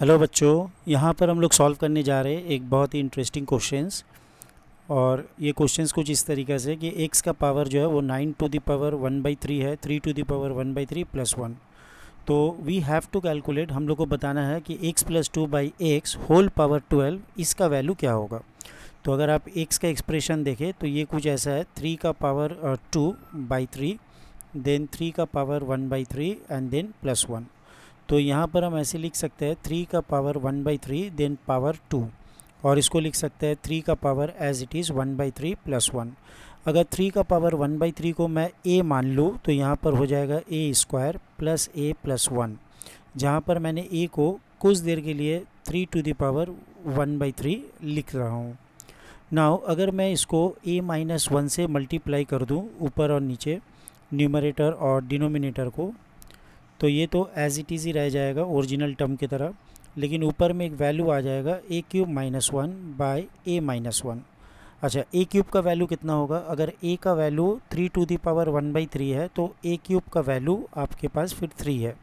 hello बच्चों यहाँ पर हम लोग सॉल्व करने जा रहे हैं एक बहुत ही इंटरेस्टिंग क्वेश्चंस और ये क्वेश्चंस कुछ इस तरीके से कि एक्स का पावर जो है वो nine to the power one by three है three to the power one by three plus one तो वी हैव टू कैलकुलेट हम लोग को बताना है कि x plus two by x whole power twelve इसका वैल्यू क्या होगा तो अगर आप एक्स का एक्सप्रेशन देखें तो ये कुछ ऐसा है थ्री का power two by three then three का power one by three and then plus one तो यहाँ पर हम ऐसे लिख सकते हैं थ्री का power one by three then power two और इसको लिख सकते हैं थ्री का power as it is one by three plus one अगर थ्री का पावर वन बाई थ्री को मैं ए मान लूँ तो यहाँ पर हो जाएगा A square plus A plus one जहाँ पर मैंने ए को कुछ देर के लिए three to the power one by three लिख रहा हूँ ना अगर मैं इसको ए माइनस वन से मल्टीप्लाई कर दूँ ऊपर और नीचे न्यूमरेटर और डिनोमिनेटर को तो ये तो एज इट इज़ ही रह जाएगा ओरिजिनल टर्म की तरह लेकिन ऊपर में एक वैल्यू आ जाएगा A cube minus one by A minus one अच्छा ए क्यूब का वैल्यू कितना होगा अगर ए का value three to the power one by three है तो ए क्यूब का वैल्यू आपके पास फिर थ्री है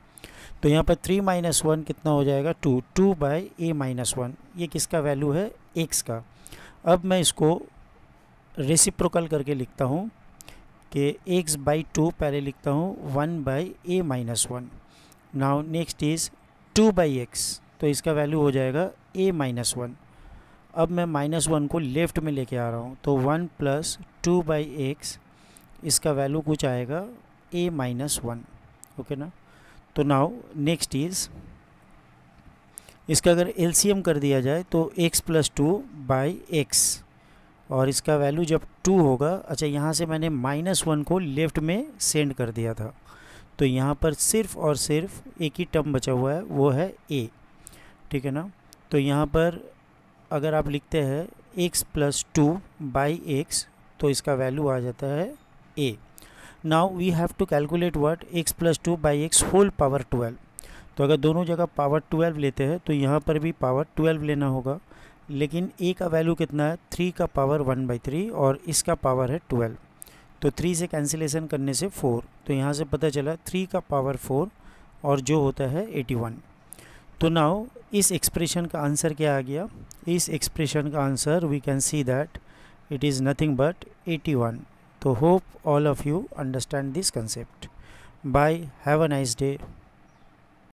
तो यहाँ पर थ्री माइनस वन कितना हो जाएगा two two by A minus one ये किसका वैल्यू है एक्स का अब मैं इसको रेसिप्रोकल करके लिखता हूँ कि एक्स बाई टू पहले लिखता हूँ one by A minus one now next is two by x तो इसका वैल्यू हो जाएगा ए माइनस वन अब मैं माइनस वन को लेफ़्ट में लेके आ रहा हूँ तो one plus two by x इसका वैल्यू कुछ आएगा ए माइनस वन ओके ना तो नाउ नेक्स्ट इज़ इसका अगर एल कर दिया जाए तो x plus two by x और इसका वैल्यू जब टू होगा अच्छा यहाँ से मैंने माइनस वन को लेफ़्ट में सेंड कर दिया था तो यहाँ पर सिर्फ और सिर्फ एक ही टर्म बचा हुआ है वो है ए ठीक है ना तो यहाँ पर अगर आप लिखते हैं x plus two by x तो इसका वैल्यू आ जाता है A now we have to calculate what x plus two by x whole power twelve तो अगर दोनों जगह पावर ट्वेल्व लेते हैं तो यहाँ पर भी पावर ट्वेल्व लेना होगा लेकिन ए का वैल्यू कितना है थ्री का पावर वन बाई थ्री और इसका पावर है ट्वेल्व तो थ्री से कैंसिलेशन करने से फोर तो यहाँ से पता चला थ्री का पावर फोर और जो होता है एटी वन तो नाउ इस एक्सप्रेशन का आंसर क्या आ गया इस एक्सप्रेशन का answer we can see that it is nothing but eighty one तो hope all of you understand this concept bye have a nice day